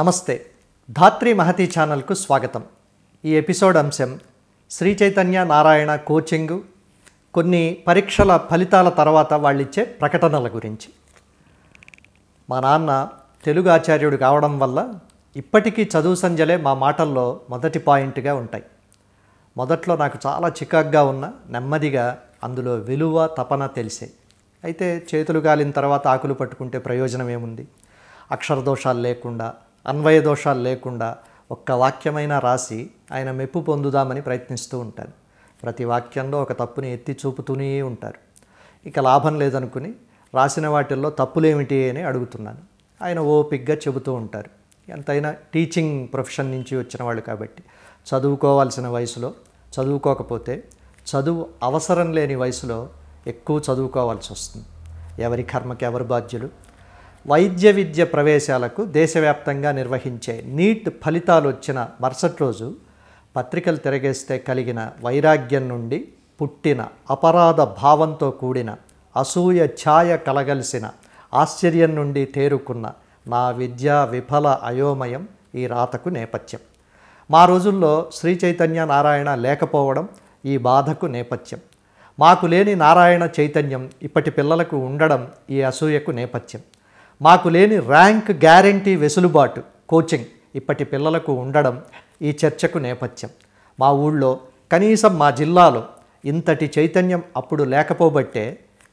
నమస్తే ధాత్రి మహతి ఛానల్కు స్వాగతం ఈ ఎపిసోడ్ అంశం శ్రీ చైతన్య నారాయణ కోచింగు కొన్ని పరీక్షల ఫలితాల తర్వాత వాళ్ళిచ్చే ప్రకటనల గురించి మా నాన్న తెలుగు ఆచార్యుడు కావడం వల్ల ఇప్పటికీ చదువు సంజలే మా మాటల్లో మొదటి పాయింట్గా ఉంటాయి మొదట్లో నాకు చాలా చికాగ్గా ఉన్న నెమ్మదిగా అందులో విలువ తపన తెలిసే అయితే చేతులు కాలిన తర్వాత ఆకులు పట్టుకుంటే ప్రయోజనం ఏముంది అక్షరదోషాలు లేకుండా అన్వయ దోషాలు లేకుండా ఒక్క వాక్యమైనా రాసి ఆయన మెప్పు పొందుదామని ప్రయత్నిస్తూ ఉంటారు ప్రతి వాక్యంలో ఒక తప్పుని ఎత్తి చూపుతూనే ఉంటారు ఇక లాభం లేదనుకుని రాసిన వాటిల్లో తప్పులేమిటి అని అడుగుతున్నాను ఆయన ఓపిగ్గా చెబుతూ ఉంటారు ఎంతైనా టీచింగ్ ప్రొఫెషన్ నుంచి వచ్చిన వాళ్ళు కాబట్టి చదువుకోవాల్సిన వయసులో చదువుకోకపోతే చదువు అవసరం లేని వయసులో ఎక్కువ చదువుకోవాల్సి వస్తుంది ఎవరి కర్మకి ఎవరు బాధ్యులు వైద్య విద్య ప్రవేశాలకు దేశవ్యాప్తంగా నిర్వహించే నీట్ ఫలితాలు వచ్చిన మరుసటి రోజు పత్రికలు తిరగేస్తే కలిగిన వైరాగ్యం నుండి పుట్టిన అపరాధ భావంతో కూడిన అసూయ ఛాయ కలగలిసిన ఆశ్చర్యం నుండి తేరుకున్న నా విద్యా విఫల అయోమయం ఈ రాతకు నేపథ్యం మా రోజుల్లో శ్రీ చైతన్య నారాయణ లేకపోవడం ఈ బాధకు నేపథ్యం మాకు లేని నారాయణ చైతన్యం ఇప్పటి పిల్లలకు ఉండడం ఈ అసూయకు నేపథ్యం మాకు లేని ర్యాంక్ గ్యారంటీ వెసులుబాటు కోచింగ్ ఇప్పటి పిల్లలకు ఉండడం ఈ చర్చకు నేపథ్యం మా ఊళ్ళో కనీసం మా జిల్లాలో ఇంతటి చైతన్యం అప్పుడు లేకపోబట్టే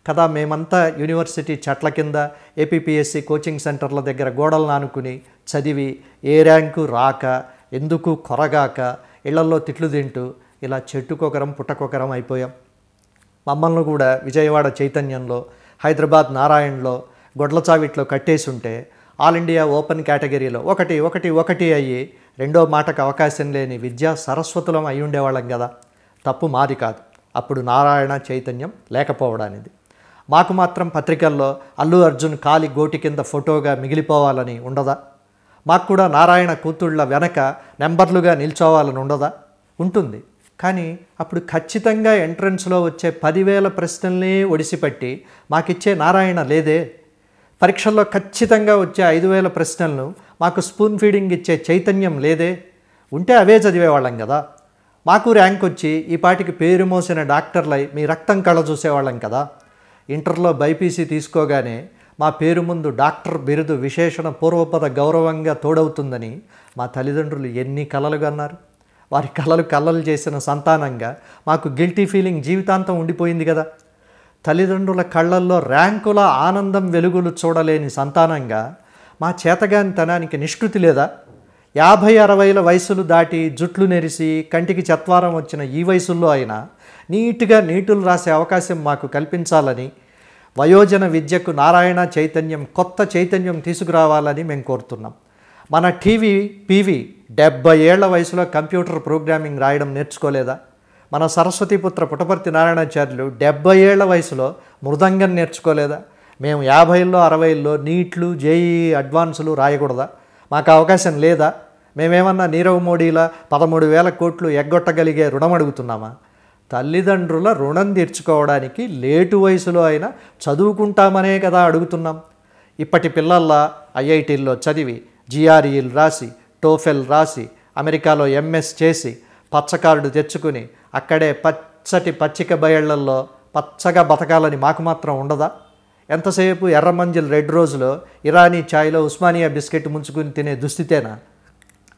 కదా మేమంతా యూనివర్సిటీ చెట్ల కింద ఏపీఎస్సి కోచింగ్ సెంటర్ల దగ్గర గోడలు నానుకుని చదివి ఏ ర్యాంకు రాక ఎందుకు కొరగాక ఇళ్లల్లో తిట్లు తింటూ ఇలా చెట్టుకొకరం పుట్టకొకరం అయిపోయాం మమ్మల్ని కూడా విజయవాడ చైతన్యంలో హైదరాబాద్ నారాయణలో గొడ్లచావిట్లో కట్టేసి ఉంటే ఆల్ ఇండియా ఓపెన్ కేటగిరీలో ఒకటి ఒకటి ఒకటి అయ్యి రెండో మాటకు అవకాశం లేని విద్యా సరస్వతులం అయి ఉండేవాళ్ళం కదా తప్పు మాది కాదు అప్పుడు నారాయణ చైతన్యం లేకపోవడానిది మాకు మాత్రం పత్రికల్లో అల్లు అర్జున్ కాలి గోటి కింద ఫోటోగా మిగిలిపోవాలని ఉండదా మాకు కూడా నారాయణ కూతుళ్ళ వెనక నెంబర్లుగా నిల్చోవాలని ఉండదా ఉంటుంది కానీ అప్పుడు ఖచ్చితంగా ఎంట్రన్స్లో వచ్చే పదివేల ప్రశ్నల్ని ఒడిసిపెట్టి మాకిచ్చే నారాయణ లేదే పరీక్షల్లో ఖచ్చితంగా వచ్చే ఐదు వేల ప్రశ్నలను మాకు స్పూన్ ఫీడింగ్ ఇచ్చే చైతన్యం లేదే ఉంటే అవే చదివేవాళ్ళం కదా మాకు ర్యాంక్ వచ్చి ఈ పాటికి పేరు మోసిన డాక్టర్లై మీ రక్తం కళ చూసేవాళ్ళం కదా ఇంటర్లో బైపీసీ తీసుకోగానే మా పేరు ముందు డాక్టర్ బిరుదు విశేషణ పూర్వపద గౌరవంగా తోడవుతుందని మా తల్లిదండ్రులు ఎన్ని కలలు కన్నారు వారి కలలు కలలు చేసిన సంతానంగా మాకు గిల్టీ ఫీలింగ్ జీవితాంతం ఉండిపోయింది కదా తల్లిదండ్రుల కళ్ళల్లో ర్యాంకుల ఆనందం వెలుగులు చూడలేని సంతానంగా మా చేతగానితనానికి నిష్కృతి లేదా యాభై అరవైల వయసులు దాటి జుట్లు నెరిసి కంటికి చత్వారం వచ్చిన ఈ వయసుల్లో అయినా నీట్గా నీటులు రాసే అవకాశం మాకు కల్పించాలని వయోజన విద్యకు నారాయణ చైతన్యం కొత్త చైతన్యం తీసుకురావాలని మేము కోరుతున్నాం మన టీవీ పీవీ డెబ్బై ఏళ్ల వయసులో కంప్యూటర్ ప్రోగ్రామింగ్ రాయడం నేర్చుకోలేదా మన సరస్వతీపుత్ర పుటపర్తి నారాయణాచార్యులు డెబ్బై ఏళ్ల వయసులో మృదంగం నేర్చుకోలేదా మేము యాభైల్లో అరవైల్లో నీట్లు జేఈ అడ్వాన్సులు రాయకూడదా మాకు అవకాశం లేదా మేమేమన్నా నీరవ్ మోడీల పదమూడు వేల కోట్లు ఎగ్గొట్టగలిగే రుణం అడుగుతున్నామా తల్లిదండ్రుల రుణం తీర్చుకోవడానికి లేటు వయసులో అయినా చదువుకుంటామనే కదా అడుగుతున్నాం ఇప్పటి పిల్లల్లా ఐఐటీల్లో చదివి జిఆర్ఈలు రాసి టోఫెల్ రాసి అమెరికాలో ఎంఎస్ చేసి పచ్చకారుడు తెచ్చుకుని అక్కడే పచ్చటి పచ్చిక బయళ్ళల్లో పచ్చగా బతకాలని మాకు మాత్రం ఉండదా ఎంతసేపు ఎర్రమంజిల్ రెడ్ రోజులో ఇరానీ ఛాయ్లో ఉస్మానియా బిస్కెట్ ముంచుకుని తినే దుస్థితేనా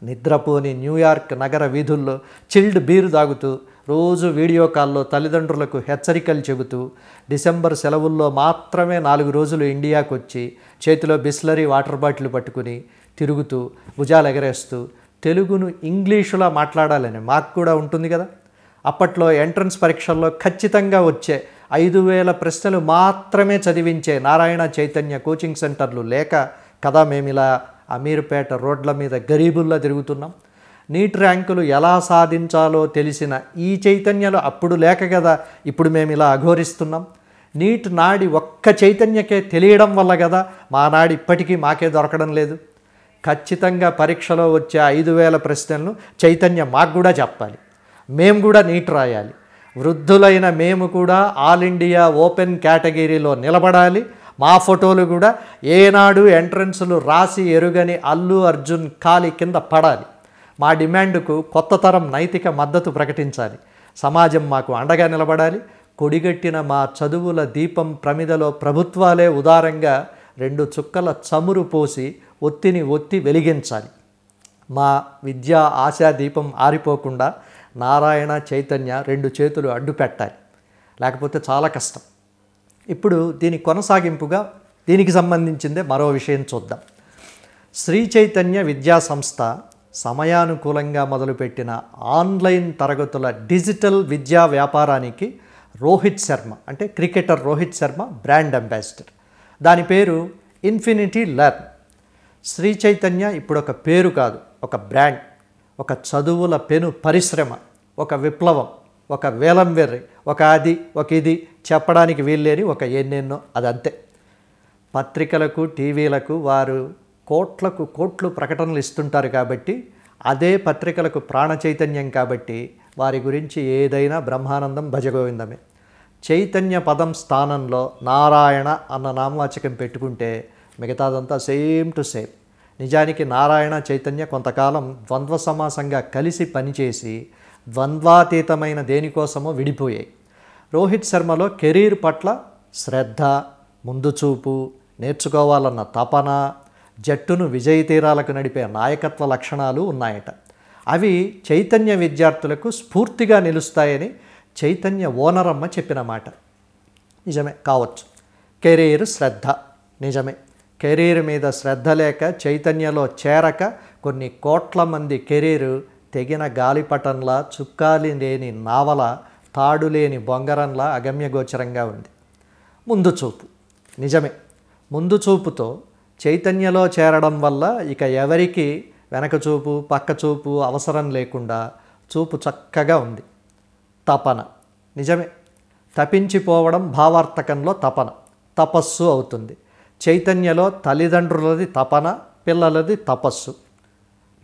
నిద్రపోని న్యూయార్క్ నగర వీధుల్లో చిల్డ్ బీరు తాగుతూ రోజు వీడియో కాల్లో తల్లిదండ్రులకు హెచ్చరికలు చెబుతూ డిసెంబర్ సెలవుల్లో మాత్రమే నాలుగు రోజులు ఇండియాకు వచ్చి చేతిలో బిస్లరీ వాటర్ బాటిల్ పట్టుకుని తిరుగుతూ భుజాలు ఎగరేస్తూ తెలుగును ఇంగ్లీషులా మాట్లాడాలని మార్క్ కూడా ఉంటుంది కదా అప్పట్లో ఎంట్రన్స్ పరీక్షల్లో ఖచ్చితంగా వచ్చే ఐదు వేల ప్రశ్నలు మాత్రమే చదివించే నారాయణ చైతన్య కోచింగ్ సెంటర్లు లేక కదా మేము ఇలా అమీర్పేట రోడ్ల మీద గరీబుల్లా తిరుగుతున్నాం నీట్ ర్యాంకులు ఎలా సాధించాలో తెలిసిన ఈ చైతన్యలు అప్పుడు లేక కదా ఇప్పుడు మేము ఇలా అఘోరిస్తున్నాం నీట్ నాడి ఒక్క చైతన్యకే తెలియడం వల్ల కదా మా నాడి ఇప్పటికీ మాకే దొరకడం లేదు ఖచ్చితంగా పరీక్షలో వచ్చే ఐదు వేల ప్రశ్నలను చైతన్య మాకు కూడా చెప్పాలి మేము కూడా నీట్ రాయాలి వృద్ధులైన మేము కూడా ఆల్ ఇండియా ఓపెన్ కేటగిరీలో నిలబడాలి మా ఫోటోలు కూడా ఏనాడు ఎంట్రన్స్లు రాసి ఎరుగని అల్లు అర్జున్ ఖాళీ కింద పడాలి మా డిమాండ్కు కొత్త తరం నైతిక మద్దతు ప్రకటించాలి సమాజం మాకు అండగా నిలబడాలి కొడిగట్టిన మా చదువుల దీపం ప్రమిదలో ప్రభుత్వాలే ఉదారంగా రెండు చుక్కల చమురు పోసి ఒత్తిని ఒత్తి వెలిగించాలి మా విద్యా ఆశా దీపం ఆరిపోకుండా నారాయణ చైతన్య రెండు చేతులు అడ్డు పెట్టాలి లేకపోతే చాలా కష్టం ఇప్పుడు దీని కొనసాగింపుగా దీనికి సంబంధించిందే మరో విషయం చూద్దాం శ్రీ చైతన్య విద్యా సంస్థ సమయానుకూలంగా మొదలుపెట్టిన ఆన్లైన్ తరగతుల డిజిటల్ విద్యా వ్యాపారానికి రోహిత్ శర్మ అంటే cricketer Rohit Sharma brand ambassador దాని పేరు ఇన్ఫినిటీ లర్న్ శ్రీ చైతన్య ఇప్పుడు ఒక పేరు కాదు ఒక బ్రాండ్ ఒక చదువుల పెను పరిశ్రమ ఒక విప్లవం ఒక వేలం వెర్రి ఒక అది ఒక ఇది చెప్పడానికి వీల్లేని ఒక ఎన్నెన్నో అదంతే పత్రికలకు టీవీలకు వారు కోట్లకు కోట్లు ప్రకటనలు ఇస్తుంటారు కాబట్టి అదే పత్రికలకు ప్రాణ చైతన్యం కాబట్టి వారి గురించి ఏదైనా బ్రహ్మానందం భజగోవిందమే చైతన్య పదం స్థానంలో నారాయణ అన్న నామవాచకం పెట్టుకుంటే మిగతాదంతా సేమ్ టు సేమ్ నిజానికి నారాయణ చైతన్య కొంతకాలం ద్వంద్వ సమాసంగా కలిసి పనిచేసి ద్వంద్వాతీతమైన దేనికోసమో విడిపోయాయి రోహిత్ శర్మలో కెరీర్ పట్ల శ్రద్ధ ముందుచూపు నేర్చుకోవాలన్న తపన జట్టును విజయ తీరాలకు నడిపే నాయకత్వ లక్షణాలు ఉన్నాయట అవి చైతన్య విద్యార్థులకు స్ఫూర్తిగా నిలుస్తాయని చైతన్య ఓనరమ్మ చెప్పిన మాట నిజమే కావచ్చు కెరీర్ శ్రద్ధ నిజమే కెరీర్ మీద శ్రద్ధ లేక చైతన్యలో చేరక కొన్ని కోట్ల మంది కెరీరు తెగిన గాలిపటంలా చుక్కాలి లేని నావల తాడులేని బొంగరంలా అగమ్యగోచరంగా ఉంది ముందు చూపు నిజమే ముందు చూపుతో చైతన్యలో చేరడం వల్ల ఇక ఎవరికి వెనక చూపు పక్క చూపు అవసరం లేకుండా చూపు చక్కగా ఉంది తపన నిజమే తపించిపోవడం భావార్థకంలో తపన తపస్సు అవుతుంది చైతన్యలో తల్లిదండ్రులది తపన పిల్లలది తపస్సు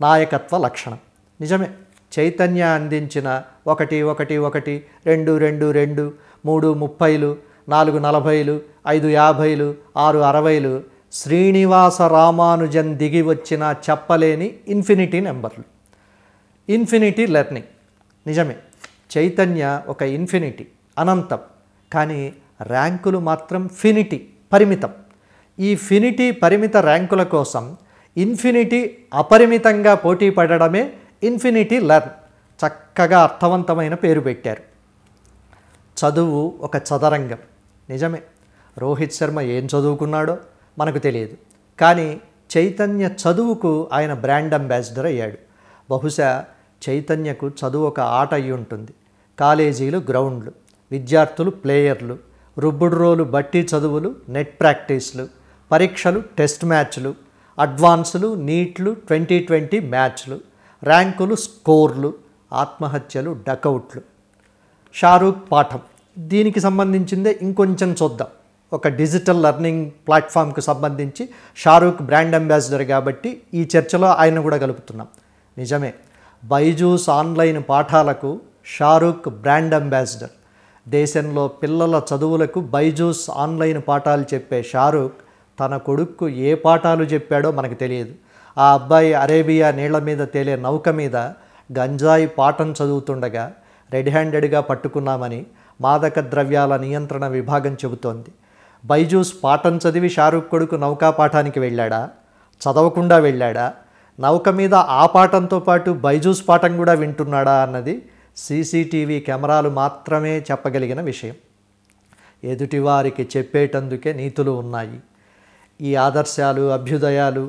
నాయకత్వ లక్షణం నిజమే చైతన్య అందించిన ఒకటి ఒకటి ఒకటి రెండు రెండు రెండు మూడు ముప్పైలు నాలుగు నలభైలు ఐదు యాభైలు ఆరు అరవైలు శ్రీనివాస రామానుజన్ దిగి వచ్చిన చెప్పలేని ఇన్ఫినిటీ నెంబర్లు ఇన్ఫినిటీ లెర్నింగ్ నిజమే చైతన్య ఒక ఇన్ఫినిటీ అనంతం కానీ ర్యాంకులు మాత్రం ఫినిటీ పరిమితం ఈ ఫినిటీ పరిమిత ర్యాంకుల కోసం ఇన్ఫినిటీ అపరిమితంగా పోటీ పడడమే ఇన్ఫినిటీ లర్న్ చక్కగా అర్థవంతమైన పేరు పెట్టారు చదువు ఒక చదరంగం నిజమే రోహిత్ శర్మ ఏం చదువుకున్నాడో మనకు తెలియదు కానీ చైతన్య చదువుకు ఆయన బ్రాండ్ అంబాసిడర్ అయ్యాడు బహుశా చైతన్యకు చదువు ఒక ఆట అయి ఉంటుంది కాలేజీలు గ్రౌండ్లు విద్యార్థులు ప్లేయర్లు రుబ్బుడు రోలు బట్టి చదువులు నెట్ ప్రాక్టీస్లు పరీక్షలు టెస్ట్ మ్యాచ్లు అడ్వాన్సులు నీట్లు ట్వంటీ ట్వంటీ మ్యాచ్లు ర్యాంకులు స్కోర్లు ఆత్మహత్యలు డకౌట్లు షారూక్ పాఠం దీనికి సంబంధించిందే ఇంకొంచెం చూద్దాం ఒక డిజిటల్ లెర్నింగ్ ప్లాట్ఫామ్కు సంబంధించి షారూక్ బ్రాండ్ అంబాసిడర్ కాబట్టి ఈ చర్చలో ఆయన కూడా కలుపుతున్నాం నిజమే బైజూస్ ఆన్లైన్ పాఠాలకు షారూక్ బ్రాండ్ అంబాసిడర్ దేశంలో పిల్లల చదువులకు బైజూస్ ఆన్లైన్ పాఠాలు చెప్పే షారూక్ తన కొడుకు ఏ పాఠాలు చెప్పాడో మనకు తెలియదు ఆ అబ్బాయి అరేబియా నీళ్ల మీద తేలే నౌక మీద గంజాయి పాఠం చదువుతుండగా రెడ్ హ్యాండెడ్గా పట్టుకున్నామని మాదక ద్రవ్యాల నియంత్రణ విభాగం చెబుతోంది బైజూస్ పాఠం చదివి షారూక్ కొడుకు నౌకా పాఠానికి వెళ్ళాడా చదవకుండా వెళ్ళాడా నౌక మీద ఆ పాఠంతో పాటు బైజూస్ పాఠం కూడా వింటున్నాడా అన్నది సీసీటీవీ కెమెరాలు మాత్రమే చెప్పగలిగిన విషయం ఎదుటివారికి చెప్పేటందుకే నీతులు ఉన్నాయి ఈ ఆదర్శాలు అభ్యుదయాలు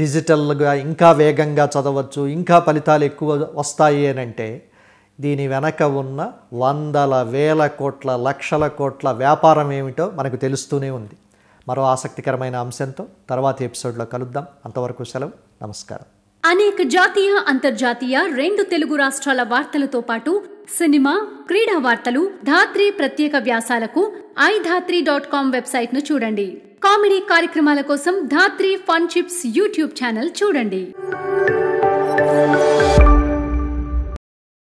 డిజిటల్గా ఇంకా వేగంగా చదవచ్చు ఇంకా ఫలితాలు ఎక్కువ వస్తాయి అంటే దీని వెనక ఉన్న వందల వేల కోట్ల లక్షల కోట్ల వ్యాపారం ఏమిటో మనకు తెలుస్తూనే ఉంది మరో ఆసక్తికరమైన అంశంతో తర్వాత ఎపిసోడ్లో కలుద్దాం అంతవరకు సెలవు నమస్కారం అనేక జాతీయ అంతర్జాతీయ రెండు తెలుగు రాష్ట్రాల వార్తలతో పాటు సినిమా క్రీడా వార్తలు ధాత్రి ప్రత్యేక వ్యాసాలకు I Dhatri dot com website ను చూడండి కామెడీ కార్యక్రమాల కోసం Dhatri fun chips YouTube channel చూడండి